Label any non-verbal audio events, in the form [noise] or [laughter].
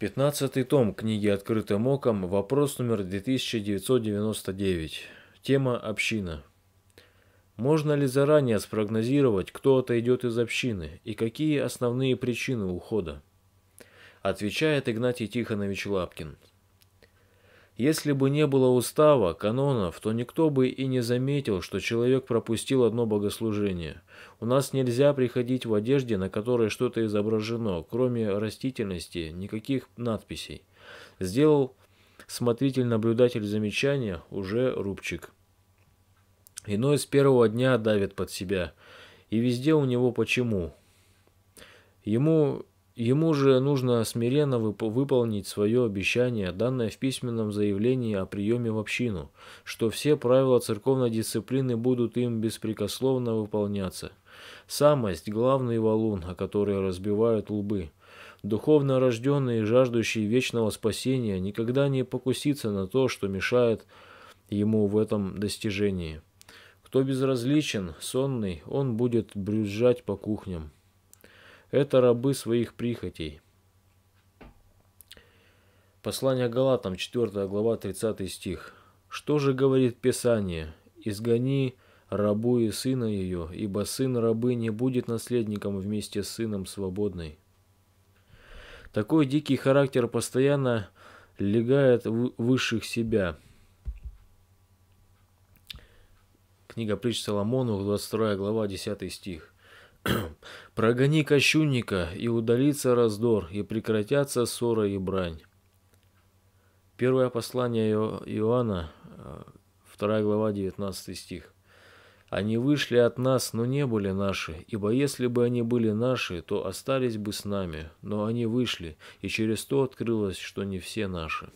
Пятнадцатый том книги «Открытым оком», вопрос номер 2999. Тема «Община». Можно ли заранее спрогнозировать, кто отойдет из общины и какие основные причины ухода? Отвечает Игнатий Тихонович Лапкин. Если бы не было устава, канонов, то никто бы и не заметил, что человек пропустил одно богослужение. У нас нельзя приходить в одежде, на которой что-то изображено, кроме растительности, никаких надписей. Сделал смотритель-наблюдатель замечание, уже рубчик. Иной с первого дня давит под себя. И везде у него почему. Ему Ему же нужно смиренно вып выполнить свое обещание, данное в письменном заявлении о приеме в общину, что все правила церковной дисциплины будут им беспрекословно выполняться. Самость – главный валун, о который разбивают лбы. Духовно рожденный и жаждущий вечного спасения никогда не покусится на то, что мешает ему в этом достижении. Кто безразличен, сонный, он будет брюзжать по кухням. Это рабы своих прихотей. Послание Галатам, 4 глава, 30 стих. «Что же говорит Писание? Изгони рабу и сына ее, ибо сын рабы не будет наследником вместе с сыном свободной». Такой дикий характер постоянно легает высших себя. Книга Притч Соломону, 22 глава, 10 стих. [clears throat] Прогони кощунника, и удалится раздор, и прекратятся ссора и брань. Первое послание Иоанна, 2 э, глава, 19 стих. Они вышли от нас, но не были наши, ибо если бы они были наши, то остались бы с нами, но они вышли, и через то открылось, что не все наши.